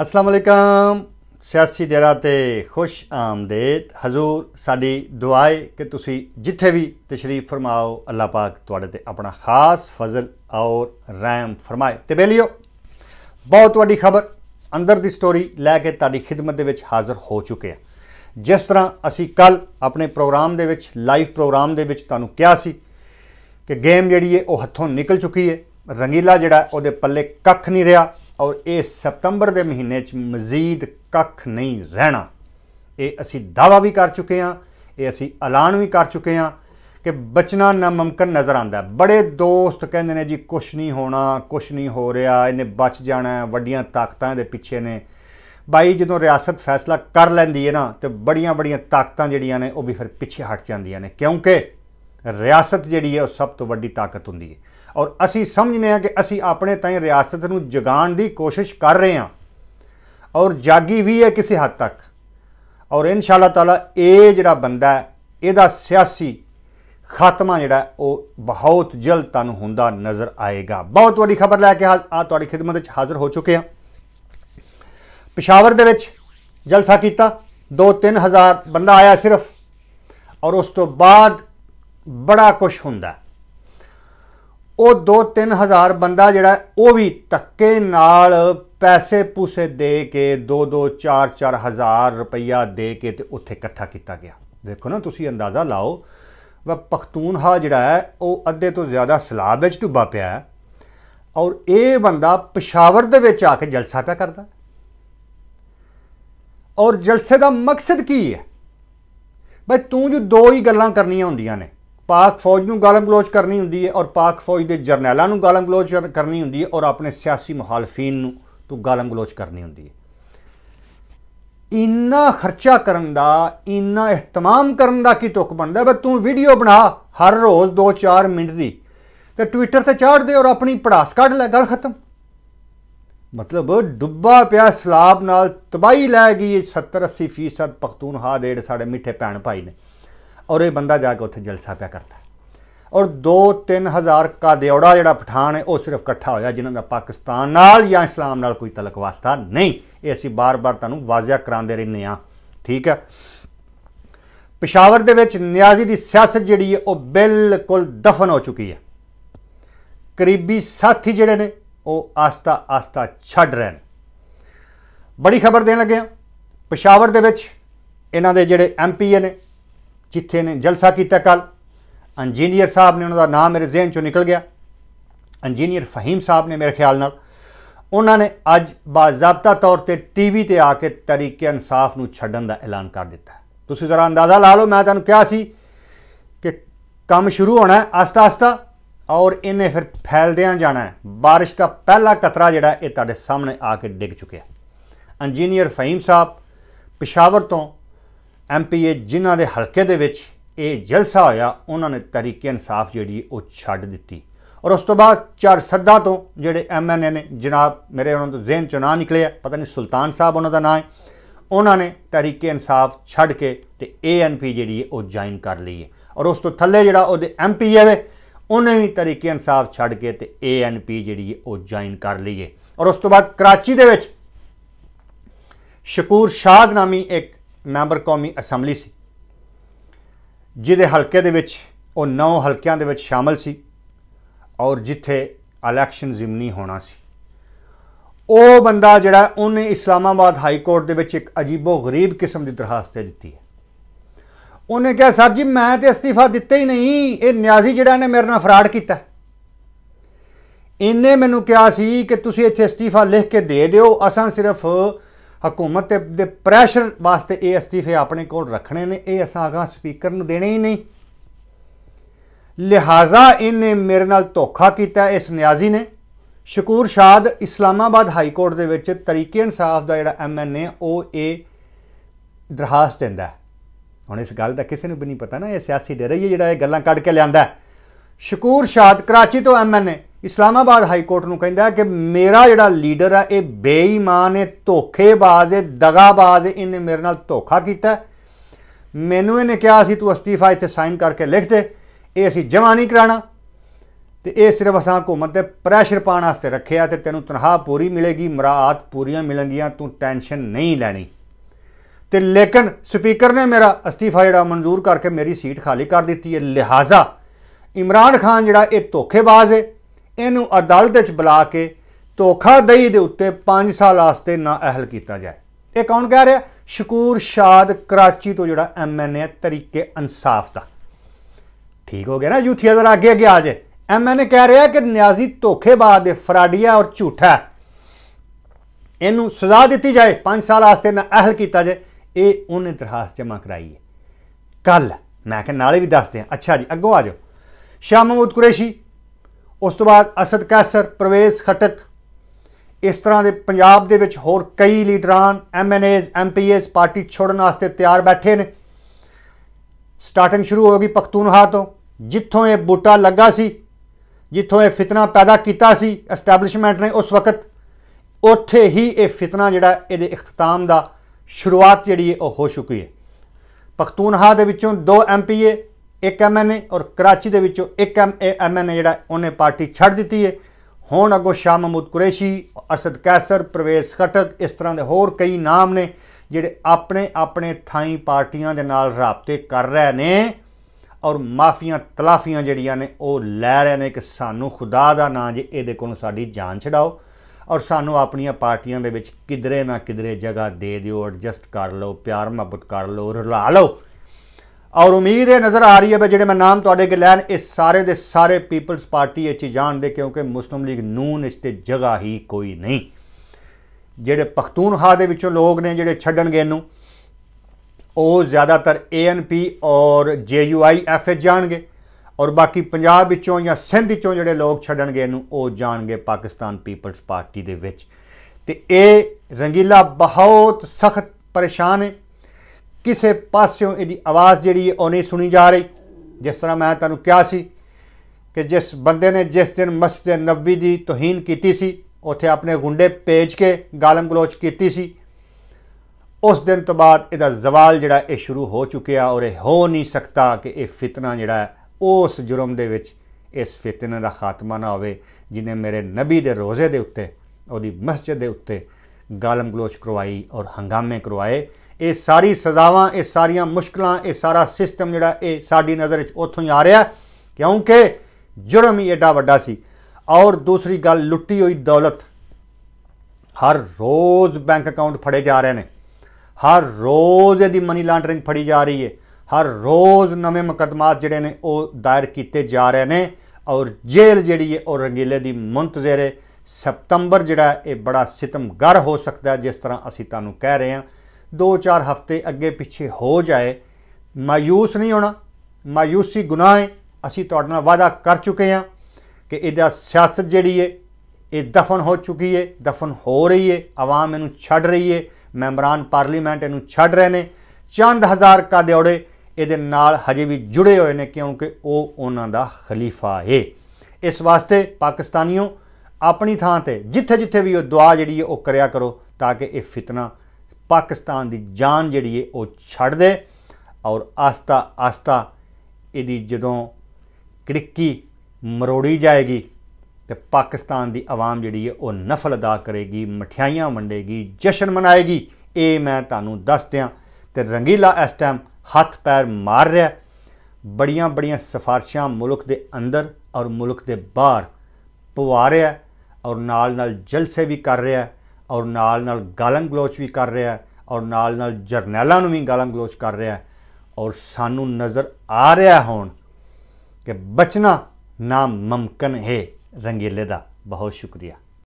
ਅਸਲਾਮ ਅਲੈਕਮ ਸਿਆਸੀ ਡੇਰਾ ਤੇ ਖੁਸ਼ ਆਮਦੇਦ ਹਜ਼ੂਰ ਸਾਡੀ ਦੁਆਏ ਕਿ ਤੁਸੀਂ ਜਿੱਥੇ ਵੀ ਤਸ਼ਰੀਫ ਫਰਮਾਓ ਅੱਲਾਹ ਪਾਕ ਤੁਹਾਡੇ ਤੇ ਆਪਣਾ ਖਾਸ ਫਜ਼ਲ ਔਰ ਰਹਿਮ ਫਰਮਾਏ ਤੇ ਬੇਲਿਓ ਬਹੁਤ ਵੱਡੀ ਖਬਰ ਅੰਦਰ ਦੀ ਸਟੋਰੀ ਲੈ ਕੇ ਤੁਹਾਡੀ ਖਿਦਮਤ ਦੇ ਵਿੱਚ ਹਾਜ਼ਰ ਹੋ ਚੁੱਕੇ ਆ ਜਿਸ ਤਰ੍ਹਾਂ ਅਸੀਂ ਕੱਲ ਆਪਣੇ ਪ੍ਰੋਗਰਾਮ ਦੇ ਵਿੱਚ ਲਾਈਵ ਪ੍ਰੋਗਰਾਮ ਦੇ ਵਿੱਚ ਤੁਹਾਨੂੰ ਕਿਹਾ ਸੀ ਕਿ ਗੇਮ ਜਿਹੜੀ ਹੈ ਉਹ ਹੱਥੋਂ ਨਿਕਲ ਚੁੱਕੀ ਹੈ ਰੰਗੀਲਾ ਜਿਹੜਾ ਉਹਦੇ ਪੱਲੇ ਕੱਖ ਨਹੀਂ ਰਿਹਾ ਔਰ ਇਹ ਸਤੰਬਰ ਦੇ ਮਹੀਨੇ 'ਚ ਮਜ਼ੀਦ ਕੱਖ ਨਹੀਂ ਰਹਿਣਾ ਇਹ ਅਸੀਂ ਦਾਵਾ ਵੀ ਕਰ ਚੁੱਕੇ ਹਾਂ ਇਹ ਅਸੀਂ ਐਲਾਨ ਵੀ ਕਰ ਚੁੱਕੇ ਹਾਂ ਕਿ ਬਚਣਾ ਨਾਮਮਕਨ ਨਜ਼ਰ ਆਂਦਾ ਬੜੇ ਦੋਸਤ ਕਹਿੰਦੇ ਨੇ ਜੀ ਕੁਛ ਨਹੀਂ ਹੋਣਾ ਕੁਛ ਨਹੀਂ ਹੋ ਰਿਹਾ ਇਹਨੇ ਬਚ ਜਾਣਾ ਵੱਡੀਆਂ ਤਾਕਤਾਂ ਦੇ ਪਿੱਛੇ ਨੇ ਬਾਈ ਜਦੋਂ ਰਿਆਸਤ ਫੈਸਲਾ ਕਰ ਲੈਂਦੀ ਹੈ ਨਾ ਤੇ ਬੜੀਆਂ ਬੜੀਆਂ ਤਾਕਤਾਂ ਜਿਹੜੀਆਂ ਨੇ ਉਹ ਵੀ ਫਿਰ ਪਿੱਛੇ ਹਟ ਜਾਂਦੀਆਂ ਨੇ ਕਿਉਂਕਿ ਰਿਆਸਤ ਜਿਹੜੀ ਹੈ ਉਹ ਸਭ ਤੋਂ ਵੱਡੀ ਤਾਕਤ ਹੁੰਦੀ ਹੈ ਔਰ ਅਸੀਂ ਸਮਝਨੇ ਆ ਕਿ ਅਸੀਂ ਆਪਣੇ ਤਾਈਂ ਰਿਆਸਤ ਨੂੰ ਜਗਾਉਣ ਦੀ ਕੋਸ਼ਿਸ਼ ਕਰ ਰਹੇ ਆ ਔਰ ਜਾਗੀ ਵੀ ਹੈ ਕਿਸੇ ਹੱਦ ਤੱਕ ਔਰ ਇਨਸ਼ਾਅੱਲਾ ਤਾਲਾ ਇਹ ਜਿਹੜਾ ਬੰਦਾ ਹੈ ਇਹਦਾ ਸਿਆਸੀ ਖਾਤਮਾ ਜਿਹੜਾ ਉਹ ਬਹੁਤ ਜਲਦ ਤੁਹਾਨੂੰ ਹੁੰਦਾ ਨਜ਼ਰ ਆਏਗਾ ਬਹੁਤ ਵੱਡੀ ਖਬਰ ਲੈ ਕੇ ਆ ਤੁਹਾਡੀ ਖਿਦਮਤ ਵਿੱਚ ਹਾਜ਼ਰ ਹੋ ਚੁੱਕੇ ਆ ਪਸ਼ਾਵਰ ਦੇ ਵਿੱਚ ਜਲਸਾ ਕੀਤਾ 2-3000 ਬੰਦਾ ਆਇਆ ਸਿਰਫ ਔਰ ਉਸ ਤੋਂ ਬਾਅਦ ਬੜਾ ਕੁਝ ਹੁੰਦਾ ਉਹ 2-3000 ਬੰਦਾ ਜਿਹੜਾ ਉਹ ਵੀ ਤੱਕੇ ਨਾਲ ਪੈਸੇ ਪੂਸੇ ਦੇ ਕੇ 2-2 4-4 ਹਜ਼ਾਰ ਰੁਪਈਆ ਦੇ ਕੇ ਤੇ ਉੱਥੇ ਇਕੱਠਾ ਕੀਤਾ ਗਿਆ ਦੇਖੋ ਨਾ ਤੁਸੀਂ ਅੰਦਾਜ਼ਾ ਲਾਓ ਵਾ ਪਖਤੂਨਹਾ ਜਿਹੜਾ ਹੈ ਉਹ ਅੱਧੇ ਤੋਂ ਜ਼ਿਆਦਾ ਸਲਾਬ ਵਿੱਚ ਡੁੱਬਾ ਪਿਆ ਹੈ ਔਰ ਇਹ ਬੰਦਾ ਪਸ਼ਾਵਰ ਦੇ ਵਿੱਚ ਆ ਕੇ ਜਲਸਾ ਪਿਆ ਕਰਦਾ ਔਰ ਜਲਸੇ ਦਾ ਮਕਸਦ ਕੀ ਹੈ ਬਈ ਤੂੰ ਜੋ ਦੋ ਹੀ ਗੱਲਾਂ ਕਰਨੀਆਂ ਹੁੰਦੀਆਂ ਨੇ ਪਾਕ ਫੌਜ ਨੂੰ ਗਾਲਮ ਗਲੋਚ ਕਰਨੀ ਹੁੰਦੀ ਹੈ ਔਰ ਪਾਕ ਫੌਜ ਦੇ ਜਰਨੈਲਾਂ ਨੂੰ ਗਾਲਮ ਗਲੋਚ ਕਰਨੀ ਹੁੰਦੀ ਹੈ ਔਰ ਆਪਣੇ ਸਿਆਸੀ ਮੁਖਾਲਫੀਨ ਨੂੰ ਤੂੰ ਗਾਲਮ ਗਲੋਚ ਕਰਨੀ ਹੁੰਦੀ ਹੈ ਇੰਨਾ ਖਰਚਾ ਕਰਨ ਦਾ ਇੰਨਾ ਇhtਮਾਮ ਕਰਨ ਦਾ ਕੀ ਤੁਕ ਬਣਦਾ ਬਈ ਤੂੰ ਵੀਡੀਓ ਬਣਾ ਹਰ ਰੋਜ਼ 2-4 ਮਿੰਟ ਦੀ ਤੇ ਟਵਿੱਟਰ ਤੇ ਚਾੜ ਦੇ ਔਰ ਆਪਣੀ ਪੜਾਸ ਕੱਢ ਲੈ ਗੱਲ ਖਤਮ ਮਤਲਬ ਡੁੱਬਾ ਪਿਆ ਸਲਾਬ ਨਾਲ ਤਬਾਈ ਲੈ ਗਈ 70-80% ਪਖਤੂਨ ਹਾ ਦੇੜ ਸਾਡੇ ਮਿੱਠੇ ਭੈਣ ਭਾਈ ਨੇ ਔਰ ਇਹ ਬੰਦਾ ਜਾ ਕੇ ਉੱਥੇ ਜਲਸਾ ਪਿਆ ਕਰਦਾ ਔਰ 2 3 ਹਜ਼ਾਰ ਕਾ ਦਿਉੜਾ ਜਿਹੜਾ ਪਠਾਨ ਹੈ ਉਹ ਸਿਰਫ ਇਕੱਠਾ ਹੋਇਆ ਜਿਨ੍ਹਾਂ ਦਾ ਪਾਕਿਸਤਾਨ ਨਾਲ ਜਾਂ ਇਸਲਾਮ ਨਾਲ ਕੋਈ ਤਲਕ ਵਾਸਤਾ ਨਹੀਂ ਇਹ ਅਸੀਂ ਬਾਰ-ਬਾਰ ਤੁਹਾਨੂੰ ਵਾਜ਼ਿਆ ਕਰਾਉਂਦੇ ਰਹਿੰਦੇ ਆ ਠੀਕ ਹੈ ਪਸ਼ਾਵਰ ਦੇ ਵਿੱਚ ਨਿਆਜ਼ੀ ਦੀ ਸਿਆਸਤ ਜਿਹੜੀ ਹੈ ਉਹ ਬਿਲਕੁਲ ਦਫਨ ਹੋ ਚੁੱਕੀ ਹੈ ਕਰੀਬੀ ਸਾਥੀ ਜਿਹੜੇ ਨੇ ਉਹ ਆਸਤਾ ਆਸਤਾ ਛੱਡ ਰਹੇ ਨੇ ਬੜੀ ਖਬਰ ਦੇਣ ਲੱਗੇ ਆ ਪਸ਼ਾਵਰ ਦੇ ਵਿੱਚ ਇਹਨਾਂ ਦੇ ਜਿਹੜੇ ਐਮਪੀ ਨੇ ਜਿੱਥੇ ਨੇ ਜਲਸਾ ਕੀਤਾ ਕੱਲ ਇੰਜੀਨੀਅਰ ਸਾਹਿਬ ਨੇ ਉਹਨਾਂ ਦਾ ਨਾਮ ਮੇਰੇ ਜ਼ਿਹਨ ਚੋਂ ਨਿਕਲ ਗਿਆ ਇੰਜੀਨੀਅਰ ਫਹੀਮ ਸਾਹਿਬ ਨੇ ਮੇਰੇ ਖਿਆਲ ਨਾਲ ਉਹਨਾਂ ਨੇ ਅੱਜ ਬਾਜ਼ਾਬਤਾ ਤੌਰ ਤੇ ਟੀਵੀ ਤੇ ਆ ਕੇ ਤਰੀਕੇ ਇਨਸਾਫ ਨੂੰ ਛੱਡਣ ਦਾ ਐਲਾਨ ਕਰ ਦਿੱਤਾ ਤੁਸੀਂ ਜ਼ਰਾ ਅੰਦਾਜ਼ਾ ਲਾ ਲਓ ਮੈਂ ਤੁਹਾਨੂੰ ਕਿਹਾ ਸੀ ਕਿ ਕੰਮ ਸ਼ੁਰੂ ਹੋਣਾ ਹੈ ਆਸਤਾ-ਆਸਤਾ ਔਰ ਇਹਨੇ ਫਿਰ ਫੈਲਦਿਆਂ ਜਾਣਾ ਹੈ بارش ਦਾ ਪਹਿਲਾ ਕਤਰਾ ਜਿਹੜਾ ਇਹ ਤੁਹਾਡੇ ਸਾਹਮਣੇ ਆ ਕੇ ਡਿੱਗ ਚੁੱਕਿਆ ਇੰਜੀਨੀਅਰ ਫਹੀਮ ਸਾਹਿਬ ਪਿਸ਼ਾਵਰ ਤੋਂ ਐਮਪੀਏ ਜਿਨ੍ਹਾਂ ਦੇ ਹਲਕੇ ਦੇ ਵਿੱਚ ਇਹ ਜਲਸਾ ਹੋਇਆ ਉਹਨਾਂ ਨੇ ਤਰੀਕੇ ਇਨਸਾਫ ਜਿਹੜੀ ਉਹ ਛੱਡ ਦਿੱਤੀ ਔਰ ਉਸ ਤੋਂ ਬਾਅਦ ਚਾਰ ਸੱਦਾ ਤੋਂ ਜਿਹੜੇ ਐਮਐਨਏ ਨੇ ਜਨਾਬ ਮੇਰੇ ਉਹਨਾਂ ਤੋਂ ਜ਼ਹਿਨ ਚੋਂ ਨਿਕਲਿਆ ਪਤਾ ਨਹੀਂ ਸੁਲਤਾਨ ਸਾਹਿਬ ਉਹਨਾਂ ਦਾ ਨਾਮ ਹੈ ਉਹਨਾਂ ਨੇ ਤਰੀਕੇ ਇਨਸਾਫ ਛੱਡ ਕੇ ਤੇ ਏਐਨਪੀ ਜਿਹੜੀ ਉਹ ਜੁਆਇਨ ਕਰ ਲਈ ਹੈ ਔਰ ਉਸ ਤੋਂ ਥੱਲੇ ਜਿਹੜਾ ਉਹਦੇ ਐਮਪੀ ਹੈ ਉਹਨੇ ਵੀ ਤਰੀਕੇ ਇਨਸਾਫ ਛੱਡ ਕੇ ਤੇ ਏਐਨਪੀ ਜਿਹੜੀ ਉਹ ਜੁਆਇਨ ਕਰ ਲਈ ਹੈ ਔਰ ਉਸ ਤੋਂ ਬਾਅਦ ਕਰਾਚੀ ਦੇ ਵਿੱਚ ਸ਼ਕੂਰ ਸ਼ਾਦ ਨਾਮੀ ਇੱਕ ਮੈਂਬਰ ਕੌਮੀ ਅਸੈਂਬਲੀ ਸੀ ਜਿਹਦੇ ਹਲਕੇ ਦੇ ਵਿੱਚ ਉਹ 9 ਹਲਕਿਆਂ ਦੇ ਵਿੱਚ ਸ਼ਾਮਲ ਸੀ ਔਰ ਜਿੱਥੇ ਇਲੈਕਸ਼ਨ ਜ਼ਿਮਨੀ ਹੋਣਾ ਸੀ ਉਹ ਬੰਦਾ ਜਿਹੜਾ ਉਹਨੇ ਇਸਲਾਮਾਬਾਦ ਹਾਈ ਕੋਰਟ ਦੇ ਵਿੱਚ ਇੱਕ ਅਜੀਬੋ ਗਰੀਬ ਕਿਸਮ ਦੀ ਦਰਖਾਸਤ ਦਿੱਤੀ ਹੈ ਉਹਨੇ ਕਿਹਾ ਸਰ ਜੀ ਮੈਂ ਤੇ ਅਸਤੀਫਾ ਦਿੱਤਾ ਹੀ ਨਹੀਂ ਇਹ ਨਿਆਜ਼ੀ ਜਿਹੜਾ ਨੇ ਮੇਰੇ ਨਾਲ ਫਰਾਡ ਕੀਤਾ ਇਹਨੇ ਮੈਨੂੰ ਕਿਹਾ ਸੀ ਕਿ ਤੁਸੀਂ ਇੱਥੇ ਅਸਤੀਫਾ ਲਿਖ ਕੇ ਦੇ ਦਿਓ ਅਸਾਂ ਸਿਰਫ ਹਕੂਮਤ ਦੇ ਪ੍ਰੈਸ਼ਰ ਵਾਸਤੇ ਇਹ ਅਸਤੀਫੇ ਆਪਣੇ ਕੋਲ ਰੱਖਣੇ ਨੇ ਇਹ ਅਸਾਂ ਅਗਾ ਸਪੀਕਰ ਨੂੰ ਦੇਣੇ ਹੀ ਨਹੀਂ ਲਿਹਾਜ਼ਾ ਇਹਨੇ ਮੇਰੇ ਨਾਲ ਧੋਖਾ ਕੀਤਾ ਇਸ ਨਿਆਜ਼ੀ ਨੇ ਸ਼ਕੂਰ ਸ਼ਾਦ ਇਸਲਾਮਾਬਾਦ ਹਾਈ ਕੋਰਟ ਦੇ ਵਿੱਚ ਤਰੀਕੇ ਇਨਸਾਫ ਦਾ ਜਿਹੜਾ ਐਮਐਨਏ ਉਹ ਇਹ ਦਰਖਾਸਤ ਦਿੰਦਾ ਹੁਣ ਇਸ ਗੱਲ ਦਾ ਕਿਸੇ ਨੂੰ ਵੀ ਨਹੀਂ ਪਤਾ ਨਾ ਇਹ ਸਿਆਸੀ ਡੇਰਾ ਹੀ ਜਿਹੜਾ ਇਹ ਗੱਲਾਂ ਕੱਢ ਕੇ ਲਿਆਂਦਾ ਸ਼ਕੂਰ ਸ਼ਾਦ ਕਰਾਚੀ ਤੋਂ ਐਮਐਨਏ ਇਸਲਾਮਾਬਾਦ ਹਾਈ ਕੋਰਟ ਨੂੰ ਕਹਿੰਦਾ ਕਿ ਮੇਰਾ ਜਿਹੜਾ ਲੀਡਰ ਆ ਇਹ ਬੇਈਮਾਨ ਹੈ ਧੋਖੇਬਾਜ਼ ਹੈ ਦਗਾਬਾਜ਼ ਹੈ ਇਹਨੇ ਮੇਰੇ ਨਾਲ ਧੋਖਾ ਕੀਤਾ ਮੈਨੂੰ ਇਹਨੇ ਕਿਹਾ ਸੀ ਤੂੰ ਅਸਤੀਫਾ ਇੱਥੇ ਸਾਈਨ ਕਰਕੇ ਲਿਖ ਦੇ ਇਹ ਅਸੀਂ ਜਮਾ ਨਹੀਂ ਕਰਾਣਾ ਤੇ ਇਹ ਸਿਰਫ ਅਸਾਂ ਹਕੂਮਤ ਤੇ ਪ੍ਰੈਸ਼ਰ ਪਾਉਣ ਵਾਸਤੇ ਰੱਖਿਆ ਤੇ ਤੈਨੂੰ ਤਨਖਾਹ ਪੂਰੀ ਮਿਲੇਗੀ ਮਰਾਤ ਪੂਰੀਆਂ ਮਿਲਣਗੀਆਂ ਤੂੰ ਟੈਨਸ਼ਨ ਨਹੀਂ ਲੈਣੀ ਤੇ ਲੇਕਿਨ ਸਪੀਕਰ ਨੇ ਮੇਰਾ ਅਸਤੀਫਾ ਜਿਹੜਾ ਮਨਜ਼ੂਰ ਕਰਕੇ ਮੇਰੀ ਸੀਟ ਖਾਲੀ ਕਰ ਦਿੱਤੀ ਹੈ ਲਿਹਾਜ਼ਾ ਇਮਰਾਨ ਖਾਨ ਜਿਹੜਾ ਇਹ ਧੋਖੇਬਾਜ਼ ਹੈ ਇਹਨੂੰ ਅਦਾਲਤ ਵਿੱਚ ਬੁਲਾ ਕੇ ਦੇਈ ਦੇ ਉੱਤੇ 5 ਸਾਲ ਵਾਸਤੇ ਨਾ ਅਹਿਲ ਕੀਤਾ ਜਾਏ ਇਹ ਕੌਣ ਕਹਿ ਰਿਹਾ ਸ਼ਕੂਰ ਸ਼ਾਦ ਕਰਾਚੀ ਤੋਂ ਜਿਹੜਾ ਐਮਐਨਏ ਤਰੀਕੇ ਇਨਸਾਫ ਦਾ ਠੀਕ ਹੋ ਗਿਆ ਨਾ ਯੂਥੀਆ ਜ਼ਰਾ ਅੱਗੇ ਅੱਗੇ ਆ ਜਾਏ ਐਮਐਨਏ ਕਹਿ ਰਿਹਾ ਕਿ ਨਿਆਜ਼ੀ ਧੋਖੇਬਾਜ਼ ਦੇ ਫਰਾਡੀਆ ਔਰ ਝੂਠਾ ਇਹਨੂੰ ਸਜ਼ਾ ਦਿੱਤੀ ਜਾਏ 5 ਸਾਲ ਵਾਸਤੇ ਨਾ ਅਹਿਲ ਕੀਤਾ ਜਾਏ ਇਹ ਉਹਨੇ ਦਰਖਾਸਤ ਜਮ੍ਹਾਂ ਕਰਾਈ ਹੈ ਕੱਲ ਮੈਂ ਕਿ ਨਾਲੇ ਵੀ ਦੱਸਦੇ ਆ ਅੱਛਾ ਜੀ ਅੱਗੋਂ ਆ ਜਾਓ ਸ਼ਾਹ ਮਹਮੂਦ ਕੁਰੇਸ਼ੀ ਉਸ ਤੋਂ ਬਾਅਦ ਅਸਦ ਕੈਸਰ ਪ੍ਰਵੇਸ਼ ਖਟਕ ਇਸ ਤਰ੍ਹਾਂ ਦੇ ਪੰਜਾਬ ਦੇ ਵਿੱਚ ਹੋਰ ਕਈ ਲੀਡਰਾਂ ਪੀ ਏਜ਼ ਪਾਰਟੀ ਛੋੜਨ ਵਾਸਤੇ ਤਿਆਰ ਬੈਠੇ ਨੇ ਸਟਾਰਟਿੰਗ ਸ਼ੁਰੂ ਹੋ ਗਈ ਪਖਤੂਨਹਾ ਤੋਂ ਜਿੱਥੋਂ ਇਹ ਬੂਟਾ ਲੱਗਾ ਸੀ ਜਿੱਥੋਂ ਇਹ ਫਿਤਨਾ ਪੈਦਾ ਕੀਤਾ ਸੀ ਐਸਟੈਬਲਿਸ਼ਮੈਂਟ ਨੇ ਉਸ ਵਕਤ ਉੱਥੇ ਹੀ ਇਹ ਫਿਤਨਾ ਜਿਹੜਾ ਇਹਦੇ ਇਖਤਤਾਮ ਦਾ ਸ਼ੁਰੂਆਤ ਜਿਹੜੀ ਹੈ ਉਹ ਹੋ ਚੁੱਕੀ ਹੈ ਪਖਤੂਨਹਾ ਦੇ ਵਿੱਚੋਂ ਦੋ ਐਮਪੀਏ ਇੱਕ ਐਮਐਨਏ ਔਰ ਕਰਾਚੀ ਦੇ ਵਿੱਚੋਂ ਇੱਕ ਐਮਐਨਏ ਜਿਹੜਾ ਉਹਨੇ ਪਾਰਟੀ ਛੱਡ ਦਿੱਤੀ ਹੈ ਹੁਣ ਅਗੋ ਸ਼ਾਹ ਮਹਮੂਦ ਕੁਰੈਸ਼ੀ ਅਸਦ ਕੈਸਰ ਪ੍ਰਵੇਸ਼ ਖਟਕ ਇਸ ਤਰ੍ਹਾਂ ਦੇ ਹੋਰ ਕਈ ਨਾਮ ਨੇ ਜਿਹੜੇ ਆਪਣੇ ਆਪਣੇ ਥਾਈ ਪਾਰਟੀਆਂ ਦੇ ਨਾਲ ਰਾਪਤੇ ਕਰ ਰਹੇ ਨੇ ਔਰ ਮਾਫੀਆਂ ਤਲਾਫੀਆਂ ਜਿਹੜੀਆਂ ਨੇ ਉਹ ਲੈ ਰਹੇ ਨੇ ਕਿ ਸਾਨੂੰ ਖੁਦਾ ਦਾ ਨਾਂ ਜੇ ਇਹਦੇ ਕੋਲੋਂ ਸਾਡੀ ਜਾਨ ਛਡਾਓ ਔਰ ਸਾਨੂੰ ਆਪਣੀਆਂ ਪਾਰਟੀਆਂ ਦੇ ਵਿੱਚ ਕਿਧਰੇ ਨਾ ਕਿਧਰੇ ਜਗ੍ਹਾ ਦੇ ਦਿਓ ਐਡਜਸਟ ਕਰ ਲਓ ਪਿਆਰ ਮੁਹੱਬਤ ਕਰ ਲਓ ਰਲਾ ਲਓ ਔਰ ਉਮੀਦ ਹੈ ਨਜ਼ਰ ਆ ਰਹੀ ਹੈ ਜਿਹੜੇ ਮੈਂ ਨਾਮ ਤੁਹਾਡੇ ਕੇ ਲੈਣ ਇਸ ਸਾਰੇ ਦੇ ਸਾਰੇ ਪੀਪਲਸ ਪਾਰਟੀ ਇੱਚ ਜਾਣਦੇ ਕਿਉਂਕਿ ਮੁਸਲਿਮ ਲੀਗ ਨੂਨ ਇਸ ਤੇ ਜਗ੍ਹਾ ਹੀ ਕੋਈ ਨਹੀਂ ਜਿਹੜੇ ਪਖਤੂਨਖਾ ਦੇ ਵਿੱਚੋਂ ਲੋਕ ਨੇ ਜਿਹੜੇ ਛੱਡਣਗੇ ਇਹਨੂੰ ਉਹ ਜ਼ਿਆਦਾਤਰ ਏਐਨਪੀ ਔਰ ਜੇਯੂਆਈਐਫ ਜਾਣਗੇ ਔਰ ਬਾਕੀ ਪੰਜਾਬ ਵਿੱਚੋਂ ਜਾਂ ਸਿੰਧ ਵਿੱਚੋਂ ਜਿਹੜੇ ਲੋਕ ਛੱਡਣਗੇ ਇਹਨੂੰ ਉਹ ਜਾਣਗੇ ਪਾਕਿਸਤਾਨ ਪੀਪਲਸ ਪਾਰਟੀ ਦੇ ਵਿੱਚ ਤੇ ਇਹ ਰੰਗੀਲਾ ਬਹੁਤ ਸਖਤ ਪਰੇਸ਼ਾਨ ਹੈ ਕਿਸੇ ਪਾਸਿਓਂ ਇਹਦੀ ਆਵਾਜ਼ ਜਿਹੜੀ ਉਹ ਨਹੀਂ ਸੁਣੀ ਜਾ ਰਹੀ ਜਿਸ ਤਰ੍ਹਾਂ ਮੈਂ ਤੁਹਾਨੂੰ ਕਿਹਾ ਸੀ ਕਿ ਜਿਸ ਬੰਦੇ ਨੇ ਜਿਸ ਦਿਨ ਮਸਜਿਦ ਨਬਵੀ ਦੀ ਤੋਹੀਨ ਕੀਤੀ ਸੀ ਉੱਥੇ ਆਪਣੇ ਗੁੰਡੇ ਭੇਜ ਕੇ ਗਾਲਮ ਗਲੋਚ ਕੀਤੀ ਸੀ ਉਸ ਦਿਨ ਤੋਂ ਬਾਅਦ ਇਹਦਾ ਜ਼ਵਾਲ ਜਿਹੜਾ ਇਹ ਸ਼ੁਰੂ ਹੋ ਚੁੱਕਿਆ ਔਰ ਇਹ ਹੋ ਨਹੀਂ ਸਕਦਾ ਕਿ ਇਹ ਫਿਤਨਾ ਜਿਹੜਾ ਉਸ ਜੁਰਮ ਦੇ ਵਿੱਚ ਇਸ ਫਿਤਨੇ ਦਾ ਖਾਤਮਾ ਨਾ ਹੋਵੇ ਜਿਨੇ ਮੇਰੇ ਨਬੀ ਦੇ ਰੋਜ਼ੇ ਦੇ ਉੱਤੇ ਉਹਦੀ ਮਸਜਿਦ ਦੇ ਉੱਤੇ ਗਾਲਮ ਗਲੋਚ ਕਰਵਾਈ ਔਰ ਹੰਗਾਮੇ ਕਰਵਾਏ ਇਹ ਸਾਰੀ ਸਜ਼ਾਵਾਂ ਇਹ ਸਾਰੀਆਂ ਮੁਸ਼ਕਲਾਂ ਇਹ ਸਾਰਾ ਸਿਸਟਮ ਜਿਹੜਾ ਇਹ ਸਾਡੀ ਨਜ਼ਰ ਵਿੱਚ ਉੱਥੋਂ ਹੀ ਆ ਰਿਹਾ ਕਿਉਂਕਿ ਜੁਰਮ ਹੀ ਐਡਾ ਵੱਡਾ ਸੀ ਔਰ ਦੂਸਰੀ ਗੱਲ ਲੁੱਟੀ ਹੋਈ ਦੌਲਤ ਹਰ ਰੋਜ਼ ਬੈਂਕ ਅਕਾਊਂਟ ਫੜੇ ਜਾ ਰਹੇ ਨੇ ਹਰ ਰੋਜ਼ ਇਹਦੀ ਮਨੀ ਲਾਂਡਰਿੰਗ ਫੜੀ ਜਾ ਰਹੀ ਹੈ ਹਰ ਰੋਜ਼ ਨਵੇਂ ਮੁਕਦਮਾਤ ਜਿਹੜੇ ਨੇ ਉਹ ਦਾਇਰ ਕੀਤੇ ਜਾ ਰਹੇ ਨੇ ਔਰ ਜੇਲ੍ਹ ਜਿਹੜੀ ਹੈ ਉਹ ਰੰਗੀਲੇ ਦੀ ਮੁੰਤਜ਼ਰ ਸਤੰਬਰ ਜਿਹੜਾ ਇਹ ਬੜਾ ਸਿਤਮਗਰ ਹੋ ਸਕਦਾ ਜਿਸ ਤਰ੍ਹਾਂ ਅਸੀਂ ਤੁਹਾਨੂੰ ਕਹਿ ਰਹੇ ਹਾਂ 2-4 ਹਫ਼ਤੇ ਅੱਗੇ ਪਿੱਛੇ ਹੋ ਜਾਏ ਮਾਯੂਸ ਨਹੀਂ ਹੋਣਾ ਮਾਯੂਸੀ ਗੁਨਾਹ ਹੈ ਅਸੀਂ ਤੁਹਾਡੇ ਨਾਲ ਵਾਅਦਾ ਕਰ ਚੁੱਕੇ ਹਾਂ ਕਿ ਇਹਦਾ ਸਿਆਸਤ ਜਿਹੜੀ ਹੈ ਇਹ ਦਫਨ ਹੋ ਚੁੱਕੀ ਹੈ ਦਫਨ ਹੋ ਰਹੀ ਹੈ ਆਵਾਮ ਇਹਨੂੰ ਛੱਡ ਰਹੀ ਹੈ ਮੈਂਬਰਾਨ ਪਾਰਲੀਮੈਂਟ ਇਹਨੂੰ ਛੱਡ ਰਹੇ ਨੇ ਚੰਦ ਹਜ਼ਾਰ ਕਾਦਿਓੜੇ ਇਹਦੇ ਨਾਲ ਹਜੇ ਵੀ ਜੁੜੇ ਹੋਏ ਨੇ ਕਿਉਂਕਿ ਉਹ ਉਹਨਾਂ ਦਾ ਖਲੀਫਾ ਹੈ ਇਸ ਵਾਸਤੇ ਪਾਕਿਸਤਾਨੀਓ ਆਪਣੀ ਥਾਂ ਤੇ ਜਿੱਥੇ ਜਿੱਥੇ ਵੀ ਉਹ ਦੁਆ ਜਿਹੜੀ ਹੈ ਉਹ ਕਰਿਆ ਕਰੋ ਤਾਂ ਕਿ ਇਹ ਫਿਤਨਾ ਪਾਕਿਸਤਾਨ ਦੀ ਜਾਨ ਜਿਹੜੀ ਏ ਉਹ ਛੱਡ ਦੇ ਔਰ ਆਸਤਾ ਆਸਤਾ ਇਹਦੀ ਜਦੋਂ ਕਿੜਕੀ ਮਰੋੜੀ ਜਾਏਗੀ ਤੇ ਪਾਕਿਸਤਾਨ ਦੀ ਆਵਾਮ ਜਿਹੜੀ ਹੈ ਉਹ ਨਫਲ ਅਦਾ ਕਰੇਗੀ ਮਠਿਆਈਆਂ ਵੰਡੇਗੀ ਜਸ਼ਨ ਮਨਾਏਗੀ ਇਹ ਮੈਂ ਤੁਹਾਨੂੰ ਦੱਸ ਦਿਆਂ ਤੇ ਰੰਗੀਲਾ ਇਸ ਟਾਈਮ ਹੱਥ ਪੈਰ ਮਾਰ ਰਿਹਾ ਬੜੀਆਂ ਬੜੀਆਂ ਸਫਾਰਸ਼ਾਂ ਮੁਲਕ ਦੇ ਅੰਦਰ ਔਰ ਮੁਲਕ ਦੇ ਬਾਹਰ ਪਵਾ ਰਿਹਾ ਔਰ ਨਾਲ ਨਾਲ ਜਲਸੇ ਵੀ ਕਰ ਰਿਹਾ ਔਰ ਨਾਲ ਨਾਲ ਗਾਲਮ ਗਲੋਚ ਵੀ ਕਰ ਰਿਹਾ ਹੈ ਔਰ ਨਾਲ ਨਾਲ ਜਰਨੈਲਾਂ ਨੂੰ ਵੀ ਗਾਲਮ ਗਲੋਚ ਕਰ ਰਿਹਾ ਹੈ ਔਰ ਸਾਨੂੰ ਨਜ਼ਰ ਆ ਰਿਹਾ ਹੁਣ ਕਿ ਬਚਣਾ ਨਾ ਮਮਕਨ ਹੈ ਰੰਗੀਲੇ ਦਾ ਬਹੁਤ ਸ਼ੁਕਰੀਆ